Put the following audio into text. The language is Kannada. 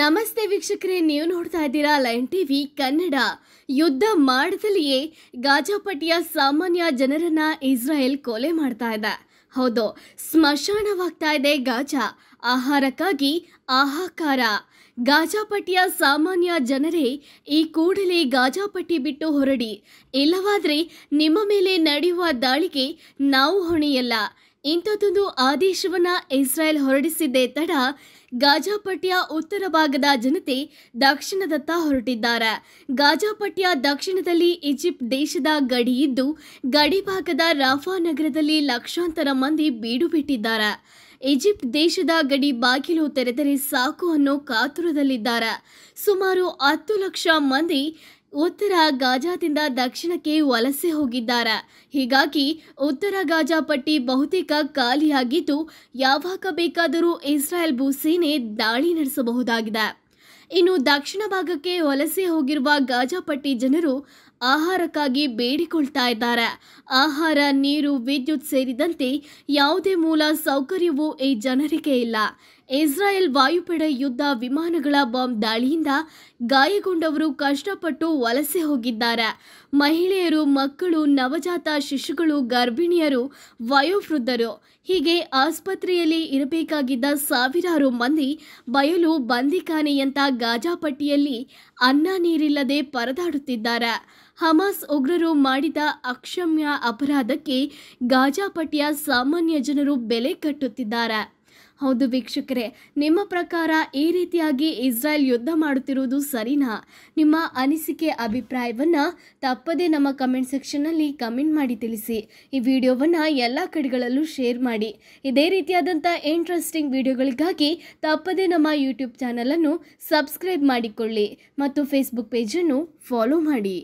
ನಮಸ್ತೆ ವೀಕ್ಷಕರೇ ನೀವು ನೋಡ್ತಾ ಇದ್ದೀರಾ ಲೈನ್ ಟಿವಿ ಕನ್ನಡ ಯುದ್ಧ ಮಾಡದಲ್ಲಿಯೇ ಗಾಜಾಪಟ್ಟಿಯ ಸಾಮಾನ್ಯ ಜನರನ್ನ ಇಸ್ರಾಯೇಲ್ ಕೊಲೆ ಮಾಡ್ತಾ ಇದೆ ಹೌದು ಸ್ಮಶಾನವಾಗ್ತಾ ಇದೆ ಗಾಜಾ ಆಹಾರಕ್ಕಾಗಿ ಆಹಾಕಾರ ಗಾಜಾಪಟ್ಟಿಯ ಸಾಮಾನ್ಯ ಜನರೇ ಈ ಕೂಡಲೇ ಗಾಜಾಪಟ್ಟಿ ಬಿಟ್ಟು ಹೊರಡಿ ಇಲ್ಲವಾದರೆ ನಿಮ್ಮ ಮೇಲೆ ನಡೆಯುವ ದಾಳಿಗೆ ನಾವು ಹೊಣೆಯಲ್ಲ ಇಂಥದ್ದೊಂದು ಆದೇಶವನ್ನು ಇಸ್ರಾಯೇಲ್ ಹೊರಡಿಸಿದ್ದೇ ತಡ ಗಾಜಾಪಟ್ಟಿಯ ಉತ್ತರ ಭಾಗದ ಜನತೆ ದಕ್ಷಿಣದತ್ತ ಹೊರಟಿದ್ದಾರೆ ಗಾಜಾಪಟ್ಟಿಯ ದಕ್ಷಿಣದಲ್ಲಿ ಈಜಿಪ್ಟ್ ದೇಶದ ಗಡಿಯಿದ್ದು ಗಡಿ ಭಾಗದ ರಾಫಾ ನಗರದಲ್ಲಿ ಲಕ್ಷಾಂತರ ಮಂದಿ ಬೀಡು ಬಿಟ್ಟಿದ್ದಾರೆ ಈಜಿಪ್ಟ್ ದೇಶದ ಗಡಿ ಬಾಗಿಲು ತೆರೆದರೆ ಸಾಕು ಅನ್ನೋ ಕಾತುರದಲ್ಲಿದ್ದಾರೆ ಸುಮಾರು ಹತ್ತು ಲಕ್ಷ ಮಂದಿ ಉತ್ತರ ಗಾಜಾದಿಂದ ದಕ್ಷಿಣಕ್ಕೆ ವಲಸೆ ಹೋಗಿದ್ದಾರೆ ಹೀಗಾಗಿ ಉತ್ತರ ಗಾಜಾ ಪಟ್ಟಿ ಬಹುತೇಕ ಖಾಲಿಯಾಗಿದ್ದು ಯಾವಾಗ ಬೇಕಾದರೂ ಇಸ್ರಾಯೇಲ್ ಭೂಸೇನೆ ದಾಳಿ ನಡೆಸಬಹುದಾಗಿದೆ ಇನ್ನು ದಕ್ಷಿಣ ಭಾಗಕ್ಕೆ ವಲಸೆ ಹೋಗಿರುವ ಗಾಜಾಪಟ್ಟಿ ಜನರು ಆಹಾರಕ್ಕಾಗಿ ಬೇಡಿಕೊಳ್ತಾ ಇದ್ದಾರೆ ಆಹಾರ ನೀರು ವಿದ್ಯುತ್ ಸೇರಿದಂತೆ ಯಾವುದೇ ಮೂಲ ಸೌಕರ್ಯವೂ ಈ ಜನರಿಗೆ ಇಲ್ಲ ಇಸ್ರಾಯೇಲ್ ವಾಯುಪಡೆ ಯುದ್ಧ ವಿಮಾನಗಳ ಬಾಂಬ್ ದಾಳಿಯಿಂದ ಗಾಯಗೊಂಡವರು ಕಷ್ಟಪಟ್ಟು ವಲಸೆ ಹೋಗಿದ್ದಾರೆ ಮಹಿಳೆಯರು ಮಕ್ಕಳು ನವಜಾತ ಶಿಶುಗಳು ಗರ್ಭಿಣಿಯರು ವಯೋವೃದ್ಧರು ಹೀಗೆ ಆಸ್ಪತ್ರೆಯಲ್ಲಿ ಇರಬೇಕಾಗಿದ್ದ ಸಾವಿರಾರು ಮಂದಿ ಬಯಲು ಗಾಜಾ ಗಾಜಾಪಟ್ಟಿಯಲ್ಲಿ ಅನ್ನ ನೀರಿಲ್ಲದೆ ಪರದಾಡುತ್ತಿದ್ದಾರೆ ಹಮಾಸ್ ಉಗ್ರರು ಮಾಡಿದ ಅಕ್ಷಮ್ಯ ಅಪರಾಧಕ್ಕೆ ಗಾಜಾಪಟ್ಟಿಯ ಸಾಮಾನ್ಯ ಜನರು ಬೆಲೆ ಕಟ್ಟುತ್ತಿದ್ದಾರೆ ಹೌದು ವೀಕ್ಷಕರೇ ನಿಮ್ಮ ಪ್ರಕಾರ ಈ ರೀತಿಯಾಗಿ ಇಸ್ರಾಯೇಲ್ ಯುದ್ಧ ಮಾಡುತ್ತಿರುವುದು ಸರಿನಾ ನಿಮ್ಮ ಅನಿಸಿಕೆ ಅಭಿಪ್ರಾಯವನ್ನು ತಪ್ಪದೇ ನಮ್ಮ ಕಮೆಂಟ್ ಸೆಕ್ಷನ್ನಲ್ಲಿ ಕಮೆಂಟ್ ಮಾಡಿ ತಿಳಿಸಿ ಈ ವಿಡಿಯೋವನ್ನು ಎಲ್ಲ ಕಡೆಗಳಲ್ಲೂ ಶೇರ್ ಮಾಡಿ ಇದೇ ರೀತಿಯಾದಂಥ ಇಂಟ್ರೆಸ್ಟಿಂಗ್ ವಿಡಿಯೋಗಳಿಗಾಗಿ ತಪ್ಪದೇ ನಮ್ಮ ಯೂಟ್ಯೂಬ್ ಚಾನಲನ್ನು ಸಬ್ಸ್ಕ್ರೈಬ್ ಮಾಡಿಕೊಳ್ಳಿ ಮತ್ತು ಫೇಸ್ಬುಕ್ ಪೇಜನ್ನು ಫಾಲೋ ಮಾಡಿ